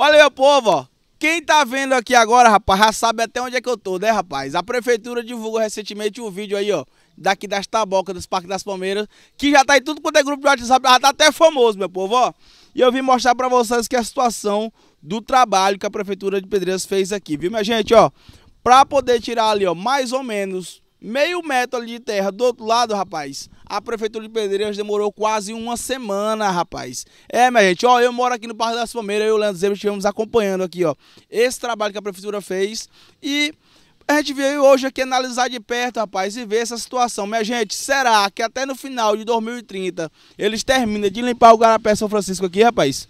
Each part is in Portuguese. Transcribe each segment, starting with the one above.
Olha, meu povo, ó. Quem tá vendo aqui agora, rapaz, já sabe até onde é que eu tô, né, rapaz? A prefeitura divulgou recentemente um vídeo aí, ó, daqui das Tabocas, dos Parques das Palmeiras, que já tá em tudo quanto é grupo de WhatsApp, já tá até famoso, meu povo, ó. E eu vim mostrar pra vocês que é a situação do trabalho que a prefeitura de Pedreiras fez aqui, viu, minha gente, ó? Pra poder tirar ali, ó, mais ou menos meio metro ali de terra do outro lado, rapaz, a prefeitura de Pedreiras demorou quase uma semana, rapaz. É, minha gente, ó, eu moro aqui no Parque das Palmeiras, eu e o Leandro Zebra estivemos acompanhando aqui, ó, esse trabalho que a prefeitura fez e a gente veio hoje aqui analisar de perto, rapaz, e ver essa situação. Minha gente, será que até no final de 2030 eles terminam de limpar o Garapé São Francisco aqui, rapaz?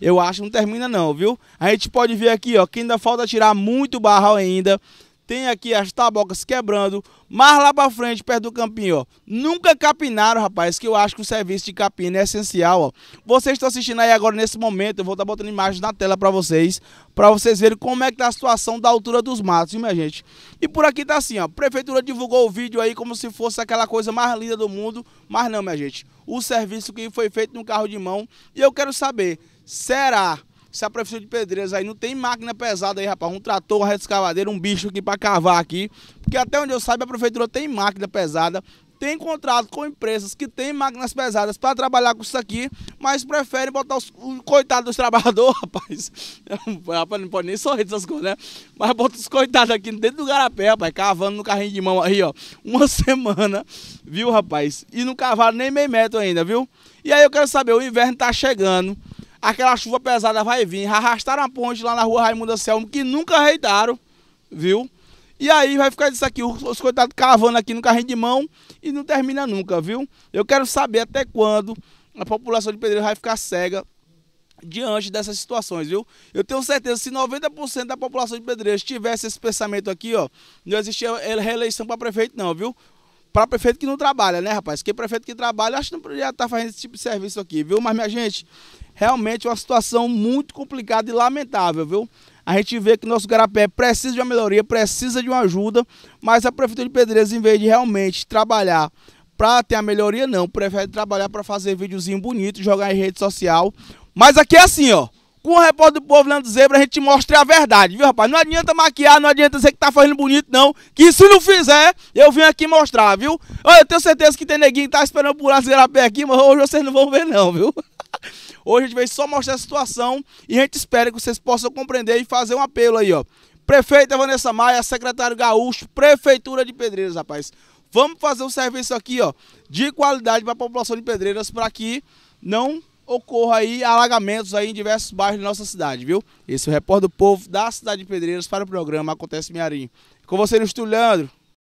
Eu acho que não termina não, viu? A gente pode ver aqui, ó, que ainda falta tirar muito barro ainda. Tem aqui as tabocas quebrando. Mas lá para frente, perto do campinho, ó. Nunca capinaram, rapaz. Que eu acho que o serviço de capina é essencial, ó. Vocês estão assistindo aí agora nesse momento. Eu vou estar tá botando imagens na tela para vocês. para vocês verem como é que tá a situação da altura dos matos, viu, minha gente? E por aqui tá assim, ó. Prefeitura divulgou o vídeo aí como se fosse aquela coisa mais linda do mundo. Mas não, minha gente. O serviço que foi feito no carro de mão. E eu quero saber, será se a é prefeitura de Pedreiras aí não tem máquina pesada aí, rapaz, um trator, uma escavadeira, um bicho aqui para cavar aqui, porque até onde eu saiba a prefeitura tem máquina pesada, tem contrato com empresas que têm máquinas pesadas para trabalhar com isso aqui, mas preferem botar os, coitados dos trabalhadores, rapaz. rapaz, não pode nem sorrir dessas coisas, né? Mas bota os coitados aqui dentro do garapé, rapaz, cavando no carrinho de mão aí, ó. Uma semana, viu, rapaz? E não cavaram nem meio metro ainda, viu? E aí eu quero saber, o inverno tá chegando aquela chuva pesada vai vir. Arrastaram a ponte lá na rua Raimundo Selmo, que nunca reitaram, viu? E aí vai ficar isso aqui, os coitados cavando aqui no carrinho de mão e não termina nunca, viu? Eu quero saber até quando a população de Pedreiro vai ficar cega diante dessas situações, viu? Eu tenho certeza, que se 90% da população de Pedreiros tivesse esse pensamento aqui, ó, não existia reeleição para prefeito não, viu? para prefeito que não trabalha, né, rapaz? Que prefeito que trabalha, acho que não poderia estar tá fazendo esse tipo de serviço aqui, viu? Mas, minha gente, realmente é uma situação muito complicada e lamentável, viu? A gente vê que nosso Garapé precisa de uma melhoria, precisa de uma ajuda, mas a Prefeitura de Pedreiras, em vez de realmente trabalhar para ter a melhoria, não, prefere trabalhar para fazer videozinho bonito, jogar em rede social. Mas aqui é assim, ó com o repórter do povo Leandro Zebra, a gente mostra a verdade, viu, rapaz? Não adianta maquiar, não adianta dizer que tá fazendo bonito, não. Que se não fizer, eu vim aqui mostrar, viu? Olha, eu tenho certeza que tem neguinho que tá esperando por Acerapé aqui, mas hoje vocês não vão ver, não, viu? Hoje a gente veio só mostrar a situação e a gente espera que vocês possam compreender e fazer um apelo aí, ó. Prefeita Vanessa Maia, secretário Gaúcho, Prefeitura de Pedreiras, rapaz. Vamos fazer um serviço aqui, ó, de qualidade para a população de Pedreiras para que não ocorra aí alagamentos aí em diversos bairros da nossa cidade, viu? Esse é o repórter do povo da cidade de Pedreiras para o programa Acontece Mearim. Com você no estúdio, Leandro.